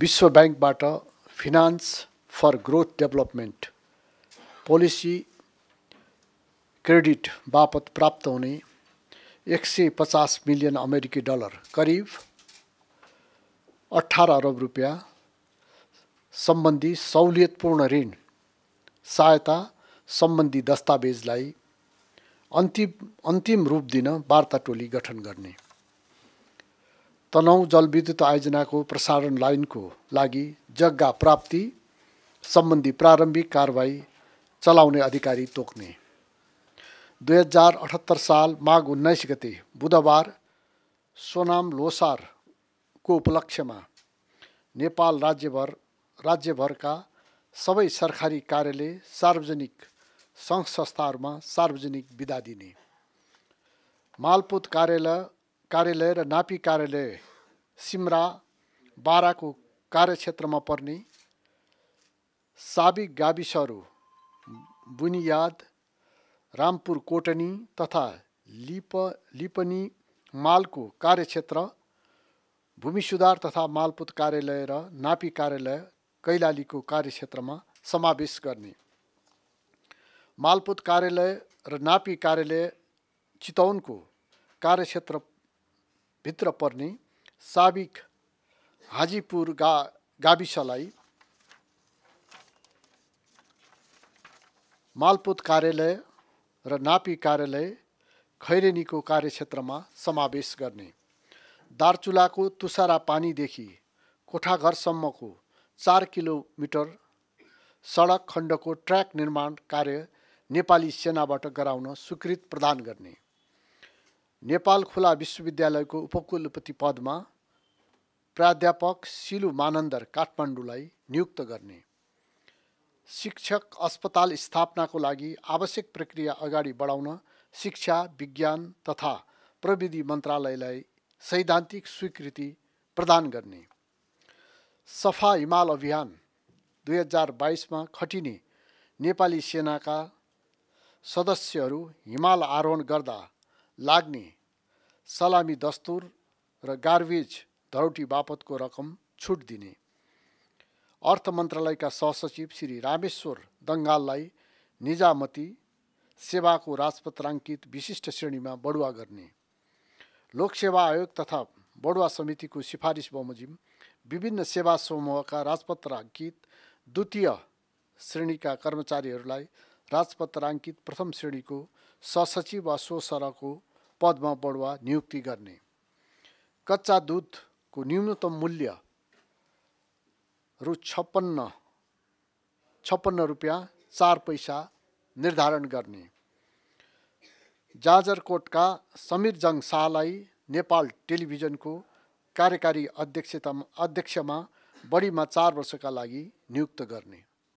विश्व ब्याङ्कबाट finance for growth development policy credit बापत प्राप्त हुने एक सय पचास मिलियन अमेरिकी डलर करिब अठार अरब रुपियाँ सम्बन्धी सहुलियतपूर्ण ऋण सहायता सम्बन्धी दस्तावेजलाई अन्तिम अन्तिम रूप दिन वार्ता टोली गठन गर्ने तनहुँ जलविद्युत आयोजनाको प्रसारण लाइनको लागि जग्गा प्राप्ति सम्बन्धी प्रारम्भिक कारवाही चलाउने अधिकारी तोक्ने दुई हजार अठहत्तर साल माघ उन्नाइस गते बुधबार सोनाम लोसारको उपलक्ष्यमा नेपाल राज्यभर राज्यभरका सबै सरकारी कार्यालय सार्वजनिक सङ्घ संस्थाहरूमा सार्वजनिक विदा दिने मालपुत कार्यालय कार्यालय र नापी कार्यालय सिमरा बाराको कार्यक्षेत्रमा पर्ने साबिक गाविसहरू बुनियाद रामपुर कोटनी तथा लिप लिपनी मालको कार्यक्षेत्र भूमि सुधार तथा मालपुत कार्यालय र नापी कार्यालय कैलालीको कार्यक्षेत्रमा समावेश गर्ने मालपुत कार्यालय र नापी कार्यालय चितौनको कार्यक्षेत्र भित्र पर्ने साबिक हाजीपुर गा गाविसलाई मालपोत कार्यालय र नापी कार्यालय खैरेनीको कार्यक्षेत्रमा समावेश गर्ने दार्चुलाको तुसारा पानीदेखि कोठाघरसम्मको चार किलोमिटर सडक खण्डको ट्र्याक निर्माण कार्य नेपाली सेनाबाट गराउन स्वीकृत प्रदान गर्ने नेपाल खुला विश्वविद्यालयको उपकुलपति पदमा प्राध्यापक सिलु मानन्दर काठमाडौँलाई नियुक्त गर्ने शिक्षक अस्पताल स्थापनाको लागि आवश्यक प्रक्रिया अगाडि बढाउन शिक्षा विज्ञान तथा प्रविधि मन्त्रालयलाई सैद्धान्तिक स्वीकृति प्रदान गर्ने सफा हिमाल अभियान दुई हजार बाइसमा खटिने नेपाली सेनाका सदस्यहरू हिमाल आरोहण गर्दा लाग्ने सलामी दस्तुर र गार्बेज धरोटी बापतको रकम छुट दिने अर्थ मन्त्रालयका सहसचिव श्री रामेश्वर दङ्गाललाई निजामती सेवाको राजपत्राङ्कित विशिष्ट श्रेणीमा बढुवा गर्ने लोकसेवा आयोग तथा बढुवा समितिको सिफारिस बमोजिम विभिन्न सेवा समूहका राजपत्राङ्कित द्वितीय श्रेणीका कर्मचारीहरूलाई राजपत्राङ्कित प्रथम श्रेणीको सहसचिव वा सरको पदमा बढुवा नियुक्ति गर्ने कच्चा दुधको न्यूनतम मूल्य रु छप्पन्न छप्पन्न रुपियाँ चार पैसा निर्धारण गर्ने जाजरकोटका समीर जङ शाहलाई नेपाल टेलिभिजनको कार्यकारी अध्यक्षतामा अध्यक्षमा बढीमा चार वर्षका लागि नियुक्त गर्ने